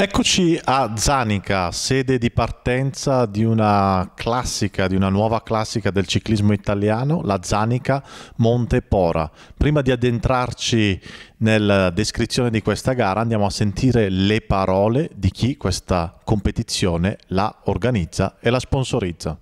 Eccoci a Zanica, sede di partenza di una classica, di una nuova classica del ciclismo italiano, la Zanica Monte Pora. Prima di addentrarci nella descrizione di questa gara andiamo a sentire le parole di chi questa competizione la organizza e la sponsorizza.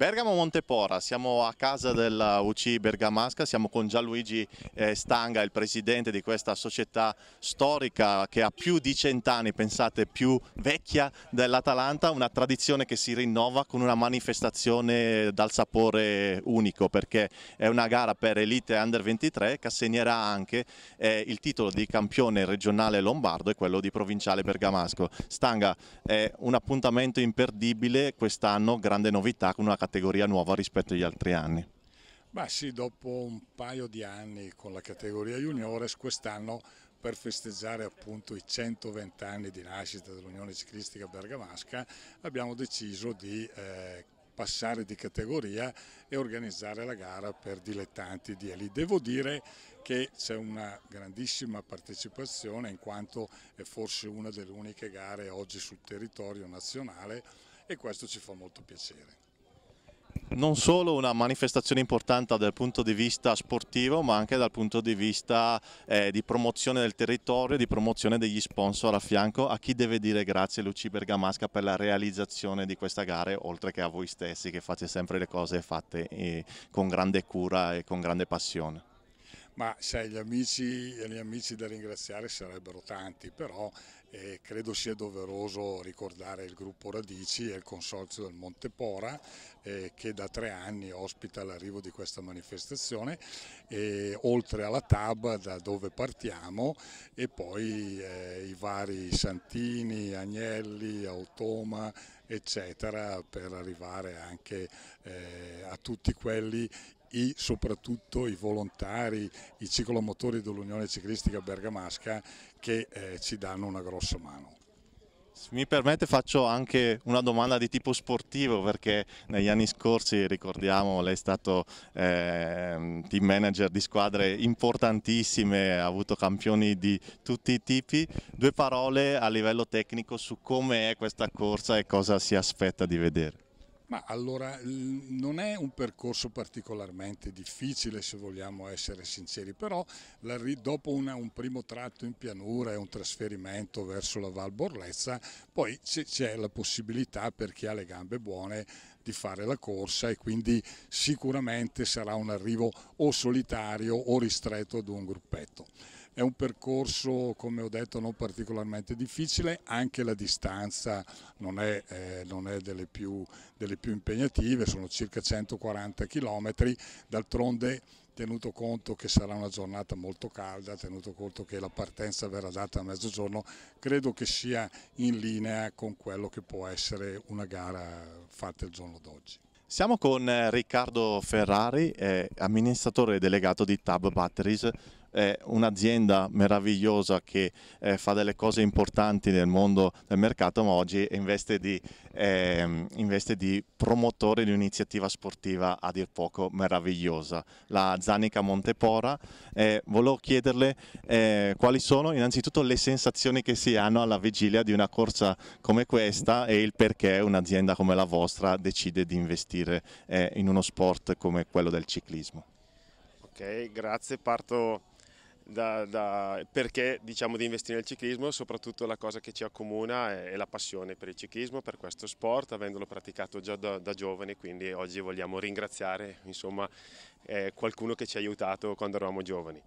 Bergamo Montepora, siamo a casa della UC Bergamasca, siamo con Gianluigi eh, Stanga, il presidente di questa società storica che ha più di cent'anni, pensate, più vecchia dell'Atalanta, una tradizione che si rinnova con una manifestazione dal sapore unico perché è una gara per Elite Under 23 che assegnerà anche eh, il titolo di campione regionale lombardo e quello di provinciale bergamasco. Stanga, è un appuntamento imperdibile quest'anno, grande novità con una categoria categoria nuova rispetto agli altri anni. Ma sì, dopo un paio di anni con la categoria juniores, quest'anno per festeggiare appunto i 120 anni di nascita dell'Unione Ciclistica Bergamasca abbiamo deciso di eh, passare di categoria e organizzare la gara per dilettanti di Eli. Devo dire che c'è una grandissima partecipazione in quanto è forse una delle uniche gare oggi sul territorio nazionale e questo ci fa molto piacere non solo una manifestazione importante dal punto di vista sportivo ma anche dal punto di vista eh, di promozione del territorio, di promozione degli sponsor a fianco a chi deve dire grazie Luci Bergamasca per la realizzazione di questa gara oltre che a voi stessi che fate sempre le cose fatte eh, con grande cura e con grande passione. Ma sai, gli amici, gli amici da ringraziare sarebbero tanti, però e credo sia doveroso ricordare il gruppo Radici e il consorzio del Monte Pora eh, che da tre anni ospita l'arrivo di questa manifestazione e, oltre alla TAB da dove partiamo e poi eh, i vari Santini, Agnelli, Automa eccetera per arrivare anche eh, a tutti quelli i, soprattutto i volontari, i ciclomotori dell'Unione Ciclistica Bergamasca che eh, ci danno una grossa mano. Se mi permette faccio anche una domanda di tipo sportivo perché negli anni scorsi ricordiamo lei è stato eh, team manager di squadre importantissime, ha avuto campioni di tutti i tipi. Due parole a livello tecnico su come è questa corsa e cosa si aspetta di vedere. Ma allora non è un percorso particolarmente difficile se vogliamo essere sinceri, però dopo una, un primo tratto in pianura e un trasferimento verso la Val Borlezza, poi c'è la possibilità per chi ha le gambe buone di fare la corsa e quindi sicuramente sarà un arrivo o solitario o ristretto ad un gruppetto. È un percorso, come ho detto, non particolarmente difficile, anche la distanza non è, eh, non è delle, più, delle più impegnative, sono circa 140 km, d'altronde tenuto conto che sarà una giornata molto calda, tenuto conto che la partenza verrà data a mezzogiorno, credo che sia in linea con quello che può essere una gara fatta il giorno d'oggi. Siamo con eh, Riccardo Ferrari, eh, amministratore delegato di Tab Batteries è un'azienda meravigliosa che eh, fa delle cose importanti nel mondo del mercato, ma oggi investe di, eh, investe di promotore di un'iniziativa sportiva a dir poco meravigliosa, la Zanica Montepora. Eh, volevo chiederle eh, quali sono innanzitutto le sensazioni che si hanno alla vigilia di una corsa come questa e il perché un'azienda come la vostra decide di investire eh, in uno sport come quello del ciclismo. Ok, grazie. Parto da, da, perché diciamo di investire nel ciclismo, soprattutto la cosa che ci accomuna è, è la passione per il ciclismo, per questo sport, avendolo praticato già da, da giovane, quindi oggi vogliamo ringraziare insomma, eh, qualcuno che ci ha aiutato quando eravamo giovani.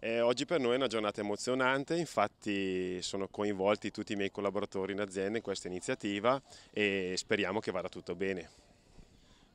Eh, oggi per noi è una giornata emozionante, infatti sono coinvolti tutti i miei collaboratori in azienda in questa iniziativa e speriamo che vada tutto bene.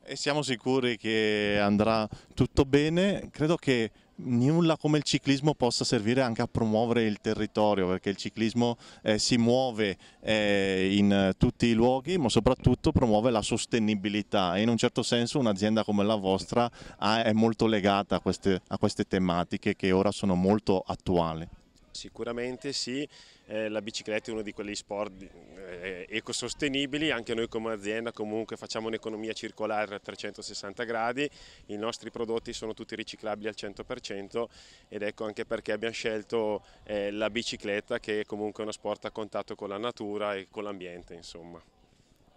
E siamo sicuri che andrà tutto bene, credo che nulla come il ciclismo possa servire anche a promuovere il territorio perché il ciclismo eh, si muove eh, in eh, tutti i luoghi ma soprattutto promuove la sostenibilità e in un certo senso un'azienda come la vostra ha, ah, è molto legata a queste, a queste tematiche che ora sono molto attuali. Sicuramente sì, eh, la bicicletta è uno di quegli sport eh, ecosostenibili, anche noi come azienda comunque facciamo un'economia circolare a 360 gradi, i nostri prodotti sono tutti riciclabili al 100% ed ecco anche perché abbiamo scelto eh, la bicicletta che è comunque uno sport a contatto con la natura e con l'ambiente insomma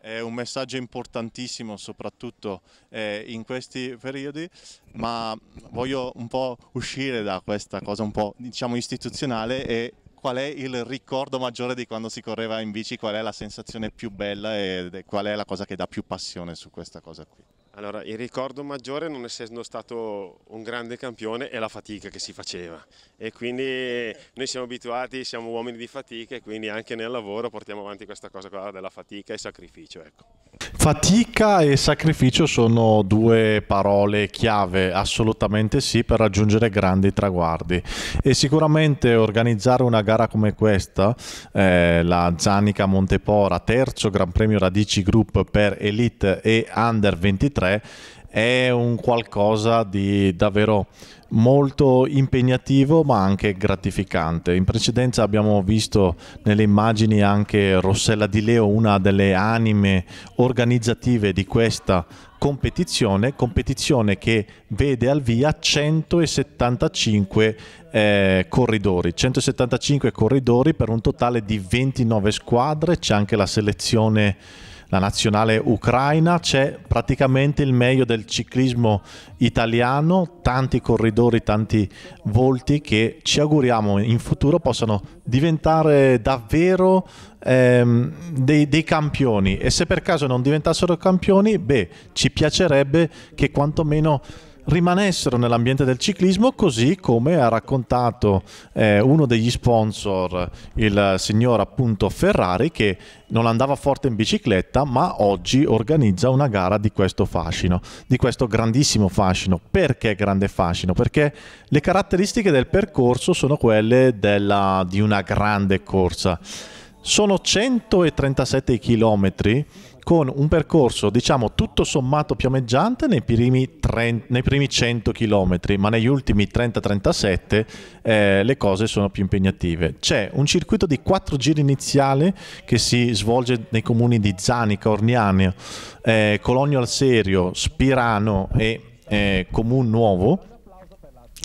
è un messaggio importantissimo soprattutto eh, in questi periodi, ma voglio un po' uscire da questa cosa un po' diciamo istituzionale e qual è il ricordo maggiore di quando si correva in bici, qual è la sensazione più bella e qual è la cosa che dà più passione su questa cosa qui. Allora, il ricordo maggiore non essendo stato un grande campione è la fatica che si faceva e quindi noi siamo abituati, siamo uomini di fatica e quindi anche nel lavoro portiamo avanti questa cosa qua della fatica e sacrificio. Ecco. Fatica e sacrificio sono due parole chiave, assolutamente sì, per raggiungere grandi traguardi e sicuramente organizzare una gara come questa, eh, la Zanica Montepora, terzo Gran Premio Radici Group per Elite e Under 23, 3 è un qualcosa di davvero molto impegnativo ma anche gratificante. In precedenza abbiamo visto nelle immagini anche Rossella Di Leo, una delle anime organizzative di questa competizione, competizione che vede al via 175 eh, corridori, 175 corridori per un totale di 29 squadre, c'è anche la selezione la nazionale ucraina, c'è praticamente il meglio del ciclismo italiano, tanti corridori, tanti volti che ci auguriamo in futuro possano diventare davvero ehm, dei, dei, campioni e se per caso non diventassero campioni, beh, ci piacerebbe che quantomeno rimanessero nell'ambiente del ciclismo così come ha raccontato eh, uno degli sponsor, il signor appunto Ferrari, che non andava forte in bicicletta ma oggi organizza una gara di questo fascino, di questo grandissimo fascino. Perché grande fascino? Perché le caratteristiche del percorso sono quelle della, di una grande corsa. Sono 137 chilometri con un percorso diciamo tutto sommato piomeggiante nei primi, tre, nei primi 100 km, ma negli ultimi 30-37 eh, le cose sono più impegnative. C'è un circuito di 4 giri iniziali che si svolge nei comuni di Zanica, Orniano, eh, Cologno al Serio, Spirano e eh, Comun Nuovo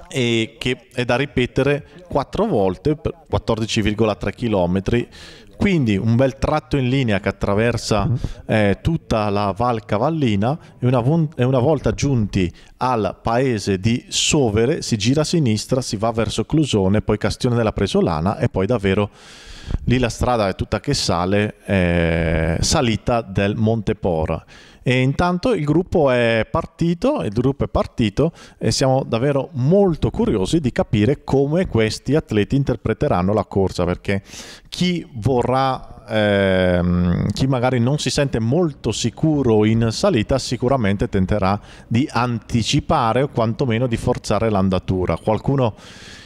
e che è da ripetere 4 volte per 14,3 km quindi un bel tratto in linea che attraversa mm-hmm. eh, tutta la Val Cavallina e una, von- e una, volta giunti al paese di Sovere si gira a sinistra, si va verso Clusone, poi Castione della Presolana e poi davvero lì la strada è tutta che sale, eh, salita del Monte Pora. E intanto il gruppo è partito, il gruppo è partito e siamo davvero molto curiosi di capire come questi atleti interpreteranno la corsa, perché chi vorrà Ehm, chi magari non si sente molto sicuro in salita sicuramente tenterà di anticipare o quantomeno di forzare l'andatura. Qualcuno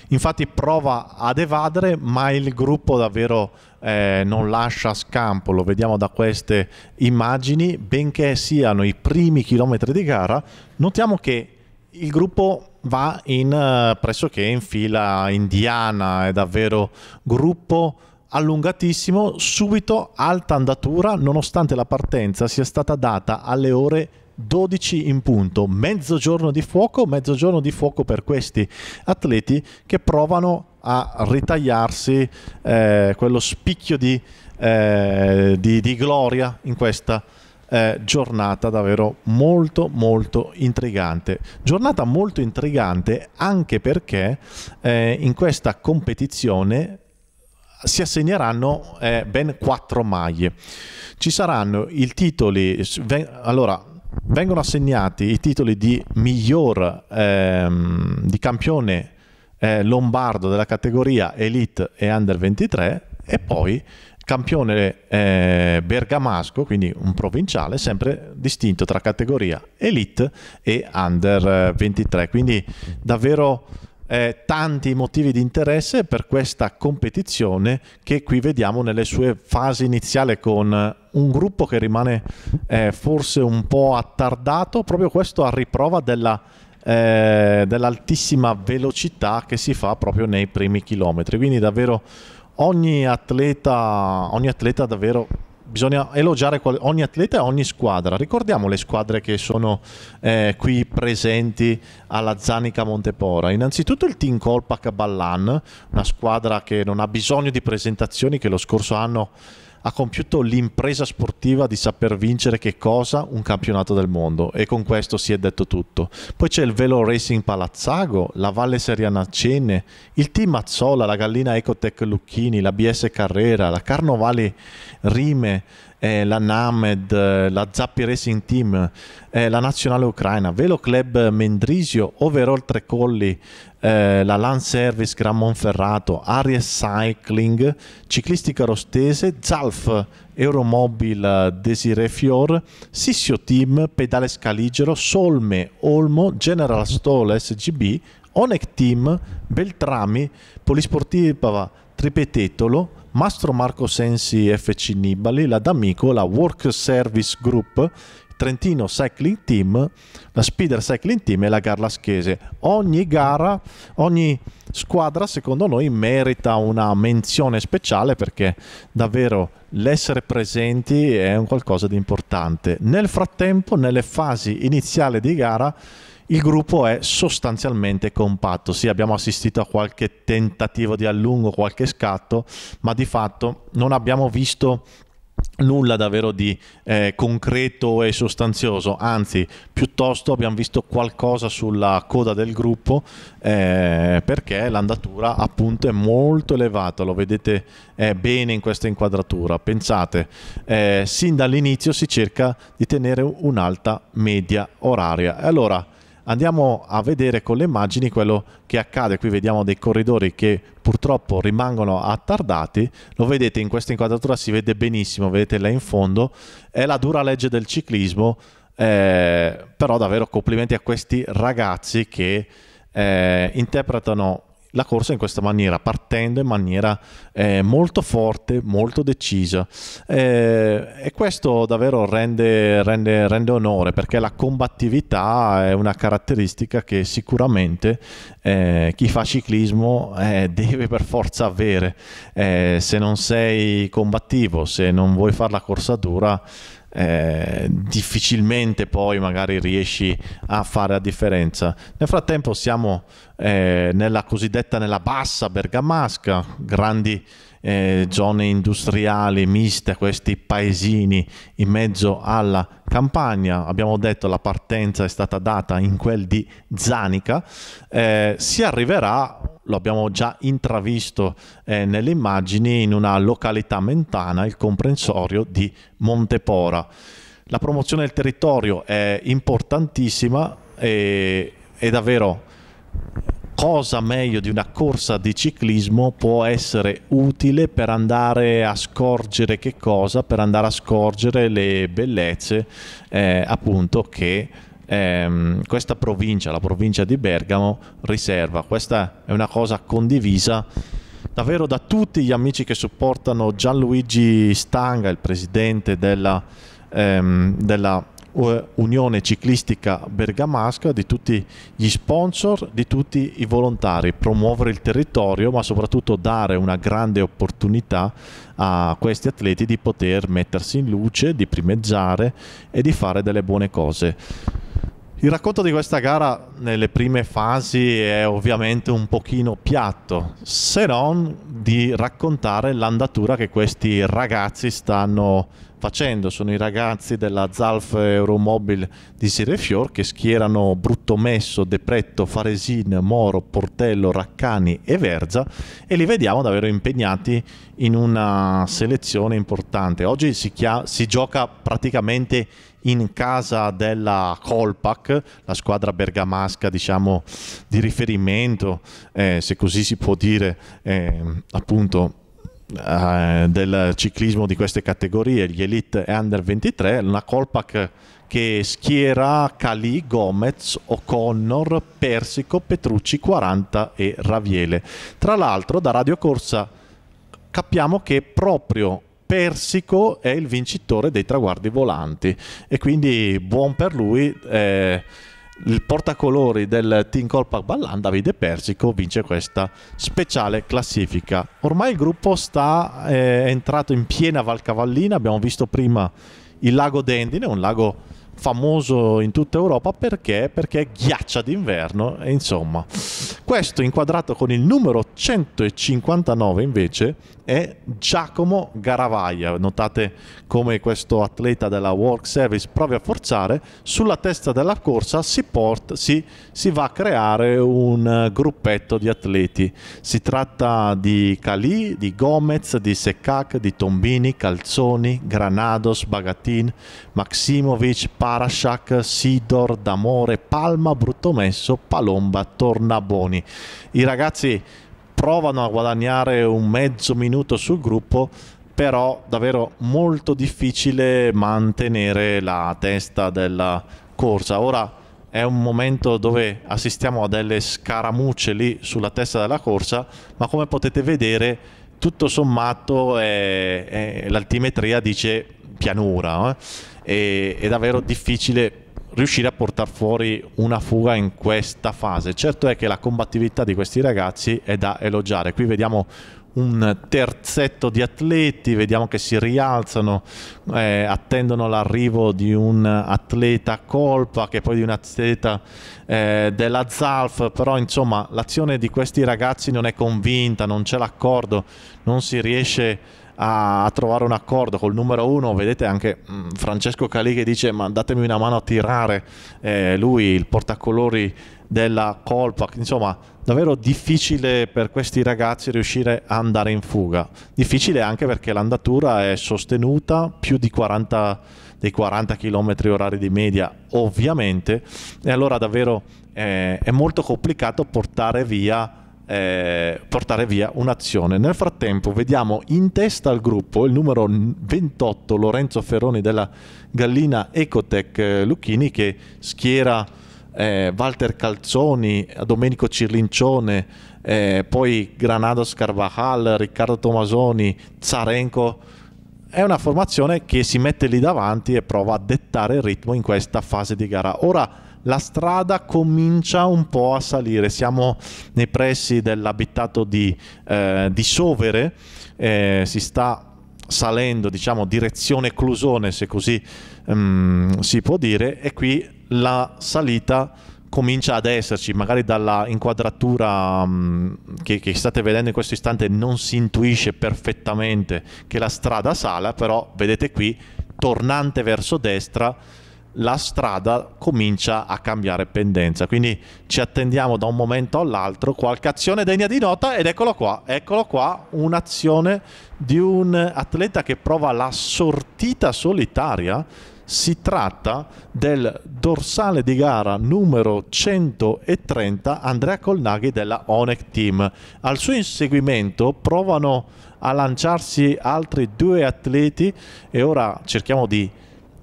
infatti prova ad evadere, ma il gruppo davvero eh, non lascia scampo, lo vediamo da queste immagini, benché siano i primi chilometri di gara, notiamo che il gruppo va in eh, pressoché in fila indiana, è davvero gruppo allungatissimo, subito alta andatura nonostante la partenza sia stata data alle ore 12 in punto, mezzogiorno di fuoco, mezzogiorno di fuoco per questi atleti che provano a ritagliarsi eh, quello spicchio di, eh, di, di, gloria in questa eh, giornata davvero molto molto intrigante. Giornata molto intrigante anche perché eh, in questa competizione si assegneranno eh, ben quattro maglie. Ci saranno i titoli, allora vengono assegnati i titoli di miglior ehm, di campione eh, lombardo della categoria Elite e Under 23 e poi campione eh, bergamasco, quindi un provinciale, sempre distinto tra categoria Elite e Under 23. Eh, quindi davvero eh, tanti motivi di interesse per questa competizione che qui vediamo nelle sue fasi iniziali con un gruppo che rimane eh, forse un po' attardato, proprio questo a riprova della eh, dell'altissima velocità che si fa proprio nei primi chilometri. Quindi davvero ogni atleta, ogni atleta davvero bisogna elogiare ogni atleta e ogni squadra. Ricordiamo le squadre che sono eh, qui presenti alla Zanica Montepora. Innanzitutto il Team Colpac Ballan, una squadra che non ha bisogno di presentazioni, che lo scorso anno ha compiuto l'impresa sportiva di saper vincere che cosa? Un campionato del mondo e con questo si è detto tutto. Poi c'è il Velo Racing Palazzago, la Valle Seriana Cene, il Team Mazzola, la Gallina Ecotech Lucchini, la BS Carrera, la Carnovali Rime, eh, la NAMED, la Zappi Racing Team, eh, la Nazionale Ucraina, Velo Club Mendrisio, Overall Tre Colli, eh, la Land Service Gran Monferrato, Aries Cycling, Ciclistica Rostese, Zalf, Euromobil Desire Fior, Sissio Team, Pedale Scaligero, Solme, Olmo, General Stole SGB, Onec Team, Beltrami, Polisportiva Tripetetolo, Mastro Marco Sensi FC Nibali, la D'Amico, la Work Service Group, Trentino Cycling Team, la Speeder Cycling Team e la Garlaschese. Ogni gara, ogni squadra secondo noi merita una menzione speciale perché davvero l'essere presenti è un qualcosa di importante. Nel frattempo, nelle fasi iniziali di gara, il gruppo è sostanzialmente compatto. Sì, abbiamo assistito a qualche tentativo di allungo, qualche scatto, ma di fatto non abbiamo visto nulla davvero di eh, concreto e sostanzioso, anzi piuttosto abbiamo visto qualcosa sulla coda del gruppo eh, perché l'andatura appunto è molto elevata, lo vedete eh, bene in questa inquadratura, pensate, eh, sin dall'inizio si cerca di tenere un'alta media oraria. Allora, andiamo a vedere con le immagini quello che accade. Qui vediamo dei corridori che purtroppo rimangono attardati. Lo vedete in questa inquadratura, si vede benissimo, vedete là in fondo. È la dura legge del ciclismo, eh, però davvero complimenti a questi ragazzi che eh, interpretano la corsa in questa maniera, partendo in maniera eh, molto forte, molto decisa. Eh, e questo davvero rende, rende, rende, onore perché la combattività è una caratteristica che sicuramente eh, chi fa ciclismo eh, deve per forza avere. Eh, se non sei combattivo, se non vuoi fare la corsa dura, eh, difficilmente poi magari riesci a fare la differenza. Nel frattempo siamo eh, nella cosiddetta nella bassa bergamasca, grandi eh, zone industriali miste, a questi paesini in mezzo alla campagna. Abbiamo detto la partenza è stata data in quel di Zanica. Eh, si arriverà lo abbiamo già intravisto eh, nelle immagini in una località mentana, il comprensorio di Montepora. La promozione del territorio è importantissima e è davvero cosa meglio di una corsa di ciclismo può essere utile per andare a scorgere che cosa? Per andare a scorgere le bellezze eh, appunto che ehm, questa provincia, la provincia di Bergamo, riserva. Questa è una cosa condivisa davvero da tutti gli amici che supportano Gianluigi Stanga, il presidente della, ehm, della Unione Ciclistica Bergamasca, di tutti gli sponsor, di tutti i volontari, promuovere il territorio ma soprattutto dare una grande opportunità a questi atleti di poter mettersi in luce, di primeggiare e di fare delle buone cose. Il racconto di questa gara nelle prime fasi è ovviamente un pochino piatto, se non di raccontare l'andatura che questi ragazzi stanno facendo sono i ragazzi della Zalf Euromobile di Sirefior che schierano Bruttomesso, Depretto, Faresin, Moro, Portello, Raccani e Verza e li vediamo davvero impegnati in una selezione importante. Oggi si, si gioca praticamente in casa della Colpac, la squadra bergamasca diciamo, di riferimento, eh, se così si può dire, eh, appunto uh, del ciclismo di queste categorie, gli Elite e Under 23, una colpa che, che schiera Cali, Gomez, O'Connor, Persico, Petrucci, 40 e Raviele. Tra l'altro da Radio Corsa capiamo che proprio Persico è il vincitore dei traguardi volanti e quindi buon per lui. Eh, il portacolori del Team Colpac Ballan, Davide Persico, vince questa speciale classifica. Ormai il gruppo sta, eh, è entrato in piena Valcavallina, abbiamo visto prima il lago d'Endine, un lago famoso in tutta Europa perché? Perché ghiaccia d'inverno e insomma questo inquadrato con il numero 159 invece è Giacomo Garavaglia. Notate come questo atleta della Work Service provi a forzare, sulla testa della corsa si, porta, si, si va a creare un gruppetto di atleti. Si tratta di Calì, di Gomez, di Secac, di Tombini, Calzoni, Granados, Bagatin, Maximovic, Parashak, Sidor, D'Amore, Palma, Bruttomesso, Palomba, Tornaboni. I ragazzi provano a guadagnare un mezzo minuto sul gruppo, però davvero molto difficile mantenere la testa della corsa. Ora è un momento dove assistiamo a delle scaramucce lì sulla testa della corsa, ma come potete vedere tutto sommato è, è, l'altimetria dice pianura eh? e, è davvero difficile riuscire a portare fuori una fuga in questa fase. Certo è che la combattività di questi ragazzi è da elogiare. Qui vediamo un terzetto di atleti, vediamo che si rialzano, eh, attendono l'arrivo di un atleta colpa, che poi di un atleta eh, della Zalf, però insomma l'azione di questi ragazzi non è convinta, non c'è l'accordo, non si riesce a a, a trovare un accordo col numero uno, vedete anche mh, mm, Francesco Calì che dice ma datemi una mano a tirare eh, lui il portacolori della colpa, insomma davvero difficile per questi ragazzi riuscire a andare in fuga, difficile anche perché l'andatura è sostenuta più di 40 dei 40 km orari di media ovviamente e allora davvero eh, è molto complicato portare via eh, portare via un'azione. Nel frattempo vediamo in testa al gruppo il numero 28 Lorenzo Ferroni della Gallina Ecotec eh, Lucchini che schiera eh, Walter Calzoni, Domenico Cirlincione, eh, poi Granados Carvajal, Riccardo Tomasoni, Zarenco è una formazione che si mette lì davanti e prova a dettare il ritmo in questa fase di gara. Ora la strada comincia un po' a salire. Siamo nei pressi dell'abitato di, eh, di Sovere, eh, si sta salendo, diciamo, direzione Clusone, se così um, si può dire, e qui la salita comincia ad esserci, magari dalla inquadratura um, che, che, state vedendo in questo istante non si intuisce perfettamente che la strada sala, però vedete qui, tornante verso destra, la strada comincia a cambiare pendenza. Quindi ci attendiamo da un momento all'altro qualche azione degna di nota ed eccolo qua, eccolo qua, un'azione di un atleta che prova la sortita solitaria. Si tratta del dorsale di gara numero 130 Andrea Colnaghi della Onec Team. Al suo inseguimento provano a lanciarsi altri due atleti e ora cerchiamo di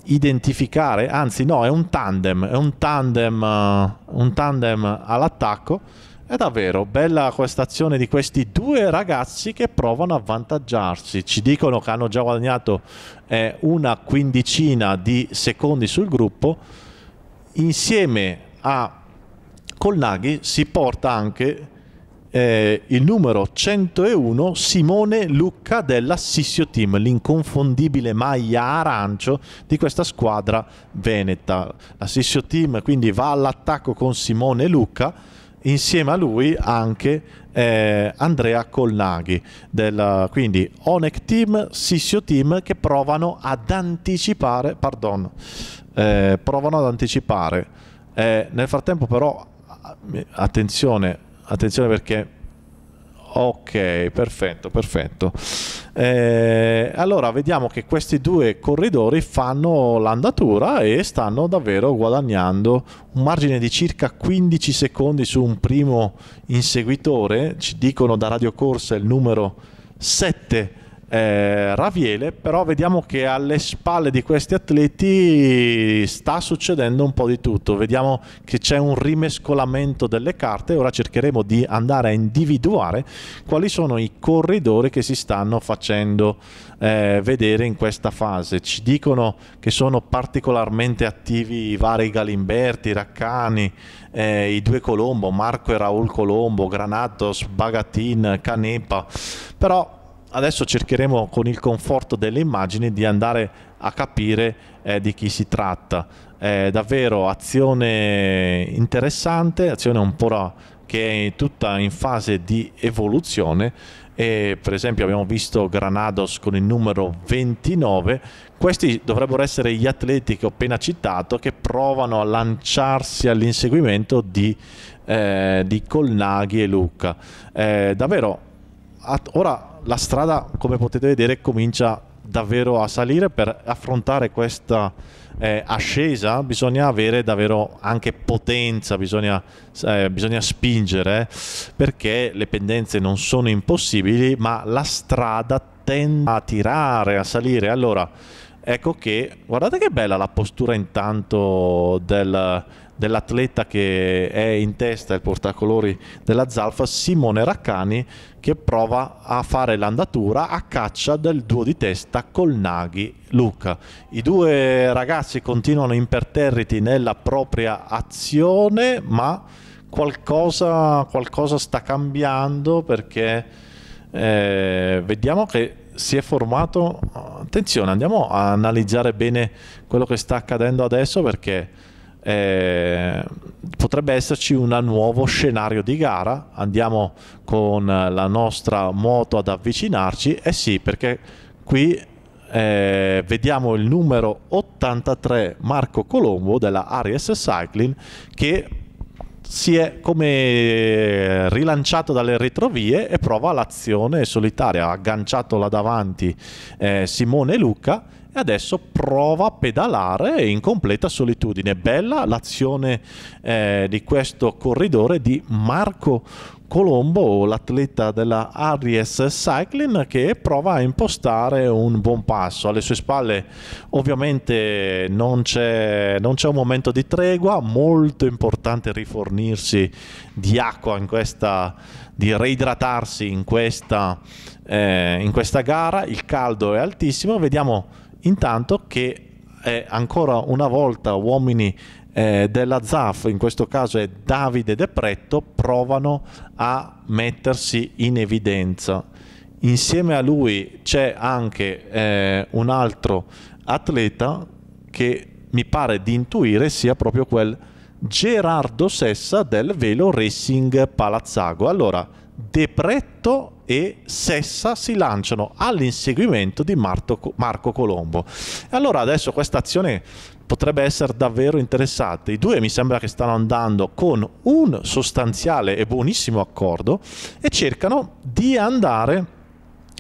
identificare, anzi no, è un tandem, è un tandem, uh, un tandem all'attacco. È davvero bella questa azione di questi due ragazzi che provano a vantaggiarsi. Ci dicono che hanno già guadagnato eh, una quindicina di secondi sul gruppo. Insieme a Colnaghi si porta anche eh, il numero 101 Simone Lucca dell'Assisio Team, l'inconfondibile maglia arancio di questa squadra veneta. L'Assisio Team quindi va all'attacco con Simone Lucca, insieme a lui anche eh, Andrea Colnaghi, del, quindi Onec Team, Sissio Team che provano ad anticipare, pardon, eh, provano ad anticipare. Eh, nel frattempo però, attenzione, attenzione perché ok perfetto perfetto eh, allora vediamo che questi due corridori fanno l'andatura e stanno davvero guadagnando un margine di circa 15 secondi su un primo inseguitore ci dicono da radiocorsa il numero 7 eh, Raviele, però vediamo che alle spalle di questi atleti sta succedendo un po' di tutto, vediamo che c'è un rimescolamento delle carte, ora cercheremo di andare a individuare quali sono i corridori che si stanno facendo eh, vedere in questa fase, ci dicono che sono particolarmente attivi i vari Galimberti, Raccani, eh, i due Colombo, Marco e Raul Colombo, Granatos, Bagatin, Canepa, però adesso cercheremo con il conforto delle immagini di andare a capire eh, di chi si tratta. È davvero azione interessante, azione un po' che è tutta in fase di evoluzione e per esempio abbiamo visto Granados con il numero 29, questi dovrebbero essere gli atleti che ho appena citato che provano a lanciarsi all'inseguimento di, eh, di Colnaghi e Luca Eh, davvero, ora la strada, come potete vedere, comincia davvero a salire. Per affrontare questa eh, ascesa bisogna avere davvero anche potenza, bisogna, eh, bisogna spingere, perché le pendenze non sono impossibili, ma la strada tende a tirare, a salire. Allora, ecco che, guardate che bella la postura intanto del dell'atleta che è in testa il portacolori della Zalfa, Simone Raccani, che prova a fare l'andatura a caccia del duo di testa col Naghi Luca. I due ragazzi continuano imperterriti nella propria azione, ma qualcosa, qualcosa sta cambiando perché eh, vediamo che si è formato attenzione andiamo a analizzare bene quello che sta accadendo adesso perché eh, potrebbe esserci un nuovo scenario di gara. Andiamo con la nostra moto ad avvicinarci. Eh sì, perché qui eh, vediamo il numero 83 Marco Colombo della Aries Cycling che si è come eh, rilanciato dalle retrovie e prova l'azione solitaria. Ha agganciato là davanti eh, Simone Luca adesso prova a pedalare in completa solitudine. Bella l'azione eh, di questo corridore di Marco Colombo, l'atleta della Aries Cycling, che prova a impostare un buon passo. Alle sue spalle ovviamente non c'è, non c'è un momento di tregua, molto importante rifornirsi di acqua in questa di reidratarsi in questa, eh, in questa gara, il caldo è altissimo, vediamo intanto che è eh, ancora una volta uomini eh, della ZAF, in questo caso è Davide De Depretto, provano a mettersi in evidenza. Insieme a lui c'è anche eh, un altro atleta che mi pare di intuire sia proprio quel Gerardo Sessa del Velo Racing Palazzago. Allora, De Depretto e Sessa si lanciano all'inseguimento di Marto, Marco Colombo. E allora adesso questa azione potrebbe essere davvero interessante. I due mi sembra che stanno andando con un sostanziale e buonissimo accordo e cercano di andare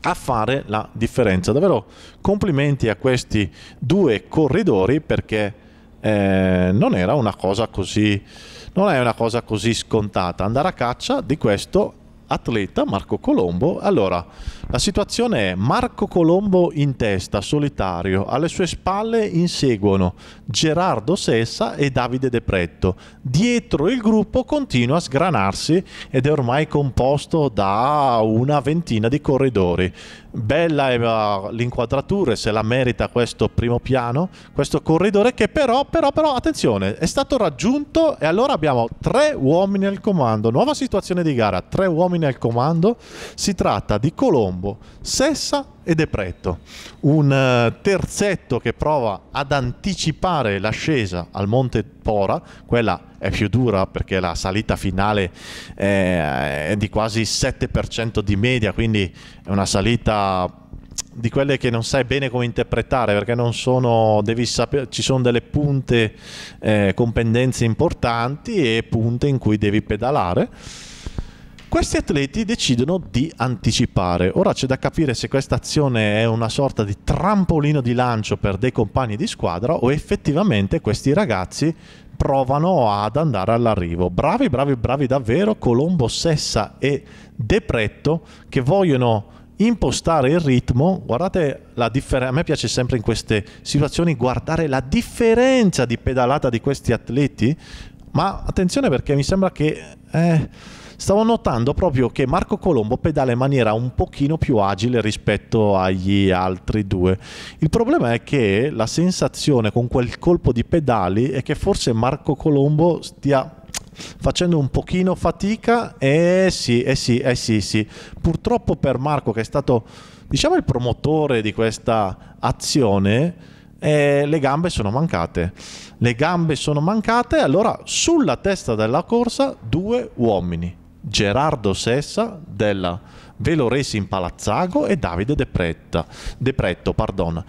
a fare la differenza. Davvero complimenti a questi due corridori perché eh, non era una cosa così non è una cosa così scontata. Andare a caccia di questo atleta Marco Colombo. Allora, la situazione è Marco Colombo in testa, solitario, alle sue spalle inseguono Gerardo Sessa e Davide De Pretto. Dietro il gruppo continua a sgranarsi ed è ormai composto da una ventina di corridori bella l'inquadratura e se la merita questo primo piano, questo corridore che però, però, però, attenzione, è stato raggiunto e allora abbiamo tre uomini al comando, nuova situazione di gara, tre uomini al comando, si tratta di Colombo, Sessa ed è Pretto, un eh, terzetto che prova ad anticipare l'ascesa al Monte Pora, quella è più dura perché la salita finale è di quasi 7% di media, quindi è una salita di quelle che non sai bene come interpretare perché non sono, devi sapere, ci sono delle punte eh, con pendenze importanti e punte in cui devi pedalare questi atleti decidono di anticipare. Ora c'è da capire se questa azione è una sorta di trampolino di lancio per dei compagni di squadra o effettivamente questi ragazzi provano ad andare all'arrivo. Bravi, bravi, bravi davvero Colombo, Sessa e Depretto che vogliono impostare il ritmo, guardate la differenza, a me piace sempre in queste situazioni guardare la differenza di pedalata di questi atleti, ma attenzione perché mi sembra che... Eh, stavo notando proprio che Marco Colombo pedala in maniera un pochino più agile rispetto agli altri due. Il problema è che la sensazione con quel colpo di pedali è che forse Marco Colombo stia facendo un pochino fatica e eh sì, eh sì, eh sì, sì. Purtroppo per Marco che è stato diciamo il promotore di questa azione eh, le gambe sono mancate. Le gambe sono mancate, allora sulla testa della corsa due uomini. Gerardo Sessa della Velo Racing Palazzago e Davide De, Pretta, Pardon.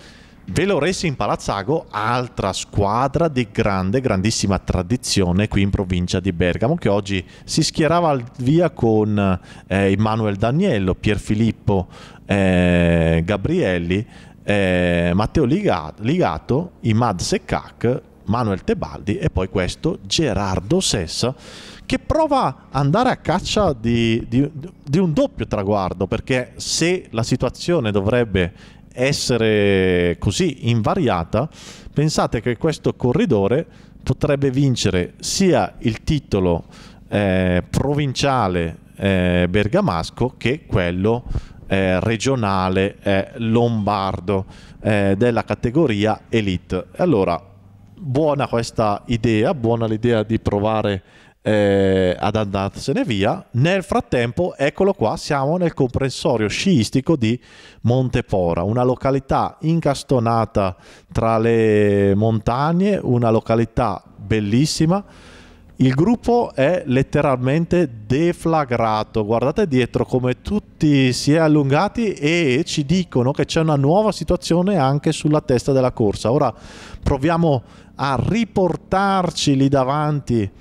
Velo Racing Palazzago, altra squadra di grande, grandissima tradizione qui in provincia di Bergamo, che oggi si schierava via con eh, Emanuel Daniello, Pierfilippo eh, Gabrielli, eh, Matteo Ligato, Ligato Imad Seccac, Manuel Tebaldi e poi questo Gerardo Sessa che prova ad andare a caccia di, di, di un doppio traguardo, perché se la situazione dovrebbe essere così invariata, pensate che questo corridore potrebbe vincere sia il titolo eh, provinciale eh, bergamasco che quello eh, regionale eh, lombardo eh, della categoria elite. Allora, buona questa idea, buona l'idea di provare eh, ad andarsene via. Nel frattempo, eccolo qua, siamo nel comprensorio sciistico di Montepora, una località incastonata tra le montagne, una località bellissima. Il gruppo è letteralmente deflagrato, guardate dietro come tutti si è allungati e ci dicono che c'è una nuova situazione anche sulla testa della corsa. Ora proviamo a riportarci lì davanti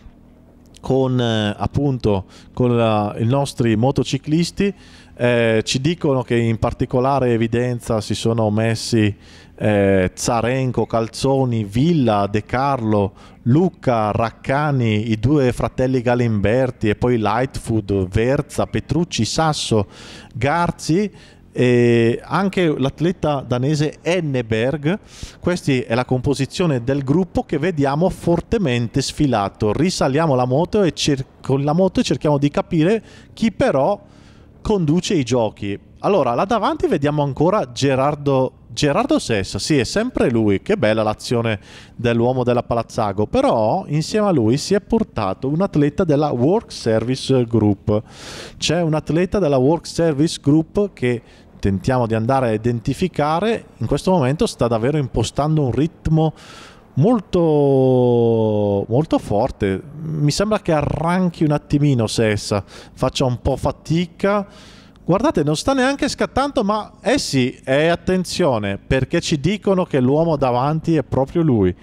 con eh, appunto con la, i nostri motociclisti eh, ci dicono che in particolare evidenza si sono messi eh, Zarenco, Calzoni, Villa, De Carlo, Luca, Raccani, i due fratelli Galimberti e poi Lightfood, Verza, Petrucci, Sasso, Garzi e anche l'atleta danese Enneberg, questa è la composizione del gruppo che vediamo fortemente sfilato. Risaliamo la moto e con la moto cerchiamo di capire chi però conduce i giochi. Allora, là davanti vediamo ancora Gerardo Gerardo Sessa, sì, è sempre lui. Che bella l'azione dell'uomo della Palazzago. Però insieme a lui si è portato un atleta della Work Service Group. C'è un atleta della Work Service Group che tentiamo di andare a identificare. In questo momento sta davvero impostando un ritmo molto, molto forte. Mi sembra che arranchi un attimino Sessa, faccia un po' fatica Guardate, non sta neanche scattando, ma eh sì, è eh, attenzione, perché ci dicono che l'uomo davanti è proprio lui,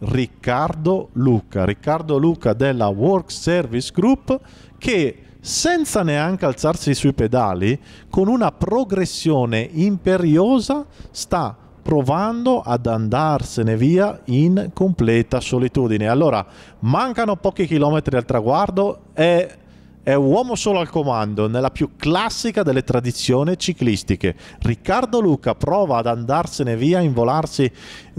Riccardo Luca, Riccardo Luca della Work Service Group che senza neanche alzarsi sui pedali, con una progressione imperiosa, sta provando ad andarsene via in completa solitudine. Allora, mancano pochi chilometri al traguardo, è è un uomo solo al comando nella più classica delle tradizioni ciclistiche. Riccardo Luca prova ad andarsene via, involarsi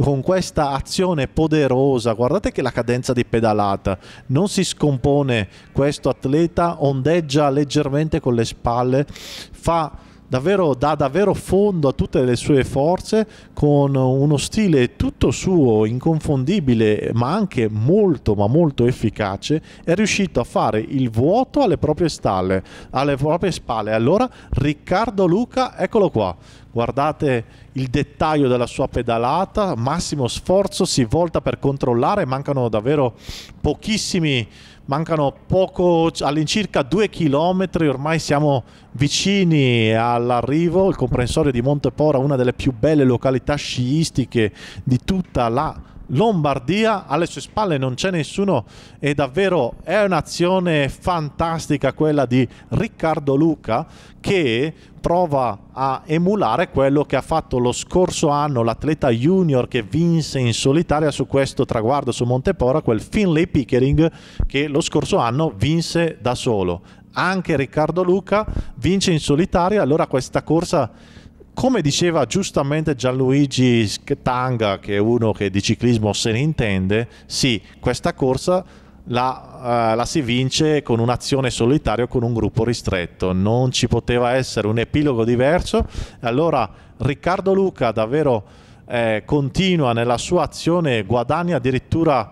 con questa azione poderosa. Guardate che la cadenza di pedalata non si scompone. Questo atleta ondeggia leggermente con le spalle, fa davvero, dà davvero fondo a tutte le sue forze con uno stile tutto suo, inconfondibile, ma anche molto ma molto efficace, è riuscito a fare il vuoto alle proprie stalle, alle proprie spalle. Allora Riccardo Luca, eccolo qua. Guardate il dettaglio della sua pedalata, massimo sforzo, si volta per controllare, mancano davvero pochissimi mancano poco, all'incirca due chilometri, ormai siamo vicini all'arrivo, il comprensorio di Montepora, una delle più belle località sciistiche di tutta la Lombardia, alle sue spalle non c'è nessuno e davvero è un'azione fantastica quella di Riccardo Luca che prova a emulare quello che ha fatto lo scorso anno l'atleta junior che vinse in solitaria su questo traguardo su Montepora, quel Finlay Pickering che lo scorso anno vinse da solo. Anche Riccardo Luca vince in solitaria, allora questa corsa come diceva giustamente Gianluigi Tanga, che è uno che di ciclismo se ne intende, sì, questa corsa la, uh, la, si vince con un'azione solitaria o con un gruppo ristretto. Non ci poteva essere un epilogo diverso. Allora Riccardo Luca davvero eh, continua nella sua azione, guadagna addirittura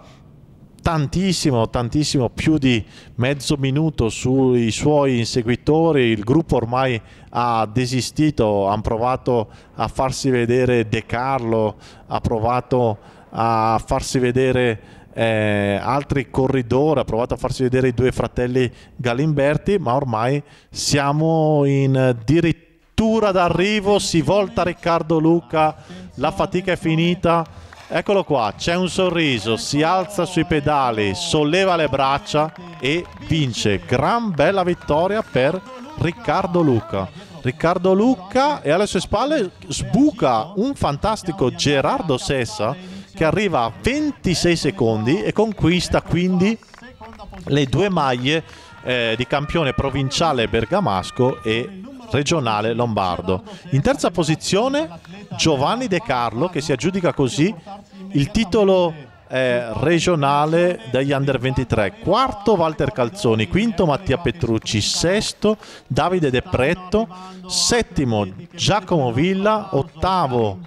tantissimo, tantissimo, più di mezzo minuto sui suoi inseguitori, il gruppo ormai ha desistito, hanno provato a farsi vedere De Carlo, ha provato a farsi vedere eh, altri corridori, ha provato a farsi vedere i due fratelli Galimberti, ma ormai siamo in dirittura d'arrivo, si volta Riccardo Luca, la fatica è finita Eccolo qua, c'è un sorriso, si alza sui pedali, solleva le braccia e vince. Gran bella vittoria per Riccardo Lucca. Riccardo Lucca e alle sue spalle sbuca un fantastico Gerardo Sessa che arriva a 26 secondi e conquista quindi le due maglie eh, di campione provinciale bergamasco e regionale lombardo. In terza posizione Giovanni De Carlo che si aggiudica così il titolo eh, regionale degli under 23, quarto Walter Calzoni, quinto Mattia Petrucci, sesto Davide De Pretto, settimo Giacomo Villa, ottavo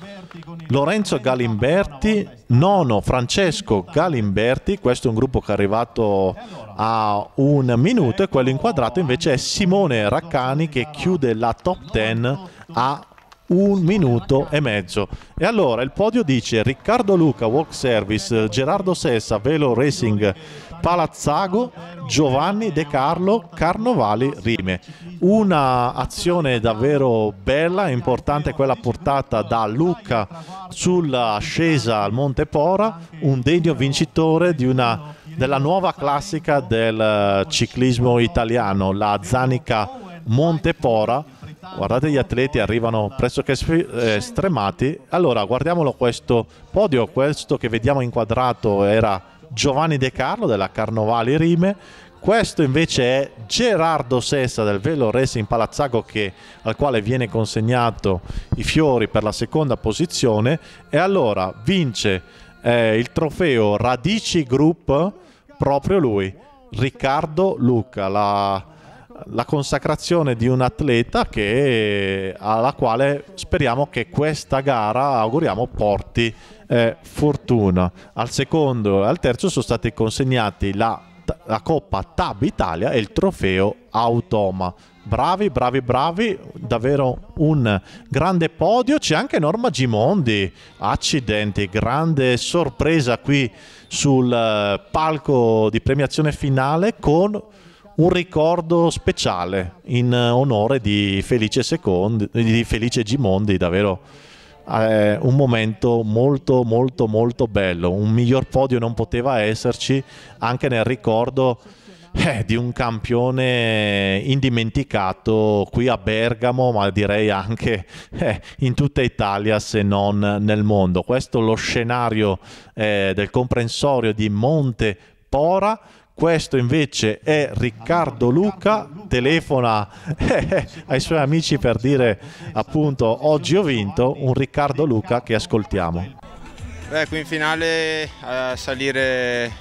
Lorenzo Galimberti, nono Francesco Galimberti, questo è un gruppo che è arrivato a un minuto e quello inquadrato invece è Simone Raccani che chiude la top 10 a un minuto e mezzo. E allora il podio dice Riccardo Luca, Walk Service, Gerardo Sessa, Velo Racing, Palazzago, Giovanni De Carlo, Carnovali, Rime. Una azione davvero bella, importante quella portata da Luca sulla scesa al Monte Pora, un degno vincitore di una, della nuova classica del ciclismo italiano, la Zanica Monte Pora Guardate gli atleti arrivano pressoché eh, stremati. Allora, guardiamolo questo podio, questo che vediamo inquadrato era Giovanni De Carlo della Carnovali Rime. Questo invece è Gerardo Sessa del Velo Racing Palazzago che, al quale viene consegnato i fiori per la seconda posizione e allora vince eh, il trofeo Radici Group proprio lui, Riccardo Luca, la la consacrazione di un atleta che, alla quale speriamo che questa gara, auguriamo, porti eh, fortuna. Al secondo e al terzo sono stati consegnati la, la Coppa Tab Italia e il trofeo Automa. Bravi, bravi, bravi, davvero un grande podio. C'è anche Norma Gimondi, accidenti, grande sorpresa qui sul eh, palco di premiazione finale con un ricordo speciale in eh, onore di Felice, Secondi, di Felice Gimondi, davvero eh, un momento molto molto molto bello, un miglior podio non poteva esserci anche nel ricordo eh, di un campione indimenticato qui a Bergamo, ma direi anche eh, in tutta Italia se non nel mondo. Questo è lo scenario eh, del comprensorio di Monte Pora questo invece è Riccardo Luca, telefona eh, ai suoi amici per dire appunto oggi ho vinto, un Riccardo Luca che ascoltiamo. Beh, qui in finale a salire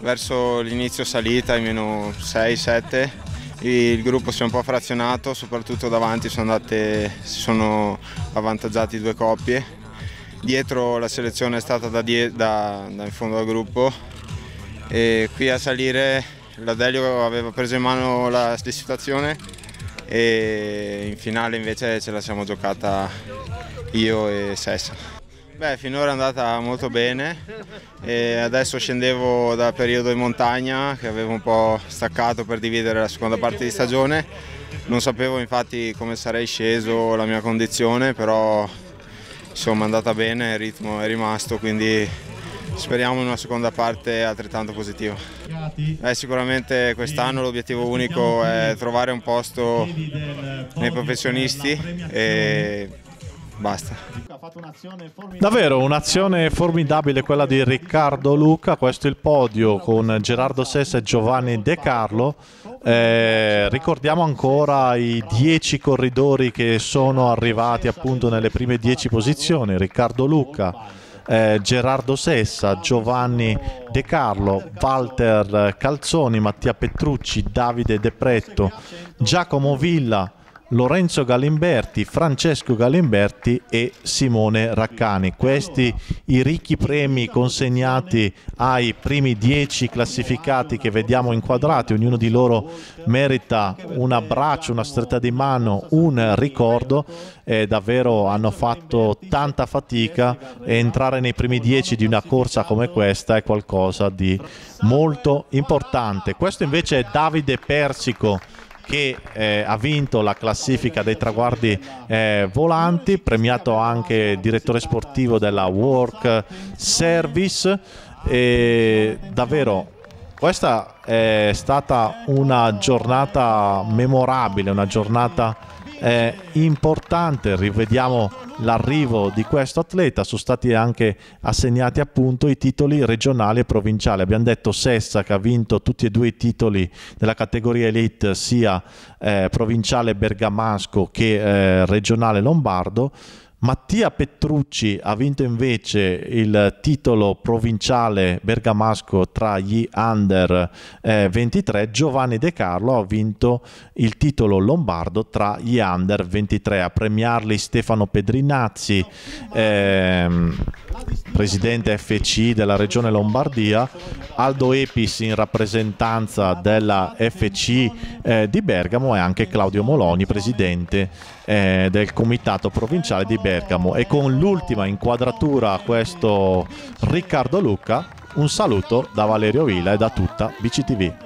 verso l'inizio salita, almeno 6-7, il gruppo si è un po' frazionato, soprattutto davanti sono andate, si sono avvantaggiati due coppie, dietro la selezione è stata da, da, da in fondo al gruppo e qui a salire la Delio aveva preso in mano la situazione e in finale invece ce la siamo giocata io e Sessa. Beh, finora è andata molto bene e adesso scendevo dal periodo in montagna che avevo un po' staccato per dividere la seconda parte di stagione. Non sapevo infatti come sarei sceso, la mia condizione, però insomma è andata bene, il ritmo è rimasto, quindi speriamo in una seconda parte altrettanto positiva. Eh, sicuramente quest'anno l'obiettivo unico è trovare un posto nei professionisti e basta. Davvero un'azione formidabile quella di Riccardo Luca, questo è il podio con Gerardo Sessa e Giovanni De Carlo. Eh, ricordiamo ancora i dieci corridori che sono arrivati appunto nelle prime dieci posizioni, Riccardo Luca eh, Gerardo Sessa, Giovanni De Carlo, Walter Calzoni, Mattia Petrucci, Davide De Pretto, Giacomo Villa, Lorenzo Galimberti, Francesco Galimberti e Simone Raccani. Questi i ricchi premi consegnati ai primi dieci classificati che vediamo inquadrati, ognuno di loro merita un abbraccio, una stretta di mano, un ricordo e eh, davvero hanno fatto tanta fatica e entrare nei primi dieci di una corsa come questa è qualcosa di molto importante. Questo invece è Davide Persico che eh, ha vinto la classifica dei traguardi eh, volanti, premiato anche direttore sportivo della Work Service. E davvero questa è stata una giornata memorabile, una giornata eh, importante. Rivediamo l'arrivo di questo atleta sono stati anche assegnati appunto i titoli regionali e provinciali. Abbiamo detto Sessa che ha vinto tutti e due i titoli della categoria elite sia eh, provinciale bergamasco che eh, regionale lombardo. Mattia Petrucci ha vinto invece il titolo provinciale bergamasco tra gli under eh, 23, Giovanni De Carlo ha vinto il titolo lombardo tra gli under 23, a premiarli Stefano Pedrinazzi, eh, presidente FC della regione Lombardia, Aldo Epis in rappresentanza della FC eh, di Bergamo e anche Claudio Moloni, presidente eh, del comitato provinciale di Bergamo. E con l'ultima inquadratura a questo Riccardo Lucca, un saluto da Valerio Villa e da tutta BCTV.